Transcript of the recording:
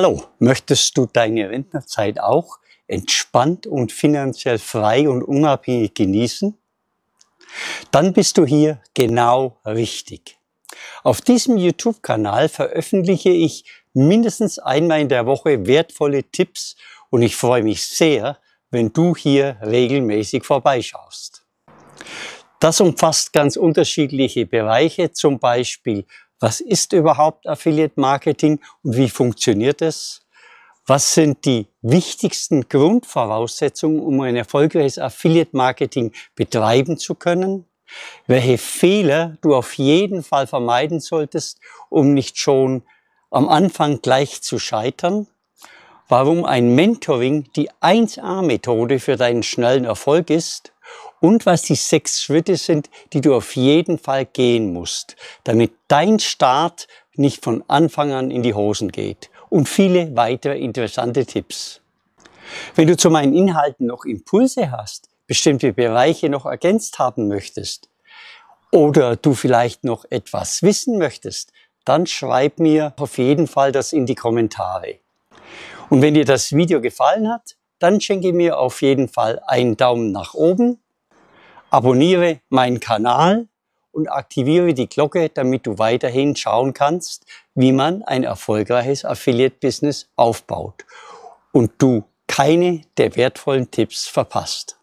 Hallo, möchtest du deine Rentnerzeit auch entspannt und finanziell frei und unabhängig genießen? Dann bist du hier genau richtig. Auf diesem YouTube-Kanal veröffentliche ich mindestens einmal in der Woche wertvolle Tipps und ich freue mich sehr, wenn du hier regelmäßig vorbeischaust. Das umfasst ganz unterschiedliche Bereiche, zum Beispiel was ist überhaupt Affiliate Marketing und wie funktioniert es? Was sind die wichtigsten Grundvoraussetzungen, um ein erfolgreiches Affiliate Marketing betreiben zu können? Welche Fehler du auf jeden Fall vermeiden solltest, um nicht schon am Anfang gleich zu scheitern? Warum ein Mentoring die 1A-Methode für deinen schnellen Erfolg ist? und was die sechs Schritte sind, die du auf jeden Fall gehen musst, damit dein Start nicht von Anfang an in die Hosen geht und viele weitere interessante Tipps. Wenn du zu meinen Inhalten noch Impulse hast, bestimmte Bereiche noch ergänzt haben möchtest oder du vielleicht noch etwas wissen möchtest, dann schreib mir auf jeden Fall das in die Kommentare. Und wenn dir das Video gefallen hat, dann schenke mir auf jeden Fall einen Daumen nach oben Abonniere meinen Kanal und aktiviere die Glocke, damit du weiterhin schauen kannst, wie man ein erfolgreiches Affiliate-Business aufbaut und du keine der wertvollen Tipps verpasst.